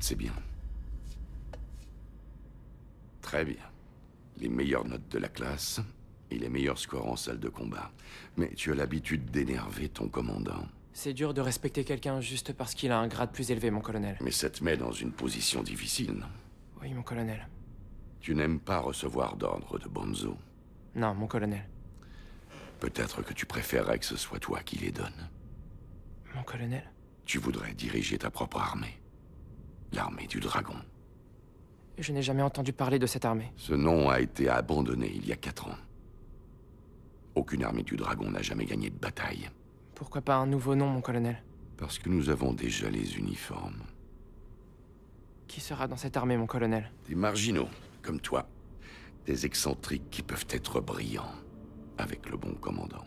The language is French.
C'est bien. Très bien. Les meilleures notes de la classe et les meilleurs scores en salle de combat. Mais tu as l'habitude d'énerver ton commandant. C'est dur de respecter quelqu'un juste parce qu'il a un grade plus élevé, mon colonel. Mais ça te met dans une position difficile, non Oui, mon colonel. Tu n'aimes pas recevoir d'ordres de Bonzo Non, mon colonel. Peut-être que tu préférerais que ce soit toi qui les donne. Mon colonel Tu voudrais diriger ta propre armée du dragon. Je n'ai jamais entendu parler de cette armée. Ce nom a été abandonné il y a quatre ans. Aucune armée du dragon n'a jamais gagné de bataille. Pourquoi pas un nouveau nom, mon colonel Parce que nous avons déjà les uniformes. Qui sera dans cette armée, mon colonel Des marginaux, comme toi. Des excentriques qui peuvent être brillants, avec le bon commandant.